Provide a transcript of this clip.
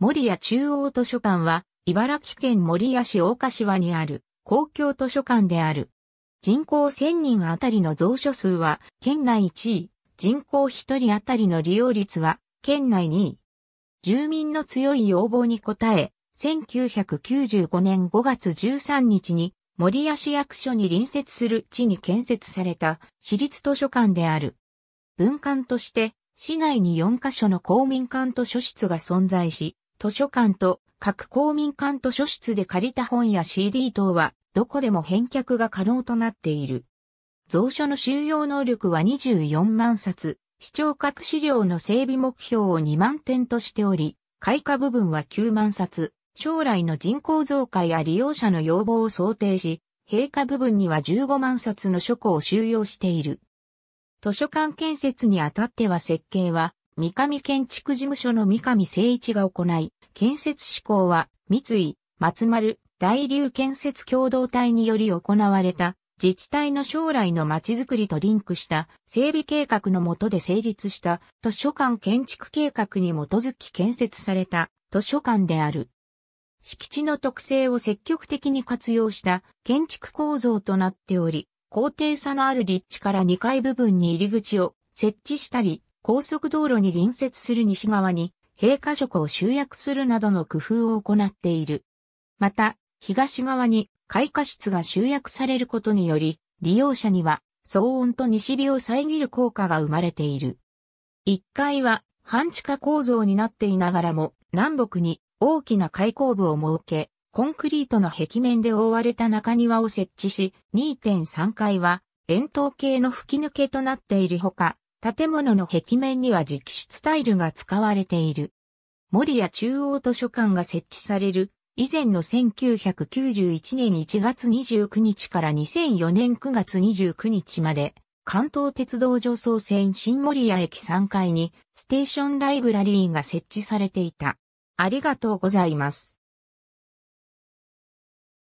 守谷中央図書館は、茨城県守谷市大柏にある公共図書館である。人口1000人あたりの蔵書数は県内1位、人口1人あたりの利用率は県内2位。住民の強い要望に応え、1995年5月13日に守谷市役所に隣接する地に建設された市立図書館である。文館として市内に4カ所の公民館図書室が存在し、図書館と各公民館図書室で借りた本や CD 等は、どこでも返却が可能となっている。蔵書の収容能力は24万冊、視聴覚資料の整備目標を2万点としており、開花部分は9万冊、将来の人口増加や利用者の要望を想定し、閉花部分には15万冊の書庫を収容している。図書館建設にあたっては設計は、三上建築事務所の三上誠一が行い、建設施向は、三井、松丸、大流建設共同体により行われた、自治体の将来のまちづくりとリンクした整備計画の下で成立した図書館建築計画に基づき建設された図書館である。敷地の特性を積極的に活用した建築構造となっており、高低差のある立地から2階部分に入り口を設置したり、高速道路に隣接する西側に、閉火色を集約するなどの工夫を行っている。また、東側に開花室が集約されることにより、利用者には騒音と西日を遮る効果が生まれている。1階は半地下構造になっていながらも、南北に大きな開口部を設け、コンクリートの壁面で覆われた中庭を設置し、2.3階は円筒形の吹き抜けとなっているほか、建物の壁面には直筆タイルが使われている。森屋中央図書館が設置される以前の1991年1月29日から2004年9月29日まで関東鉄道助走線新森谷駅3階にステーションライブラリーが設置されていた。ありがとうございます。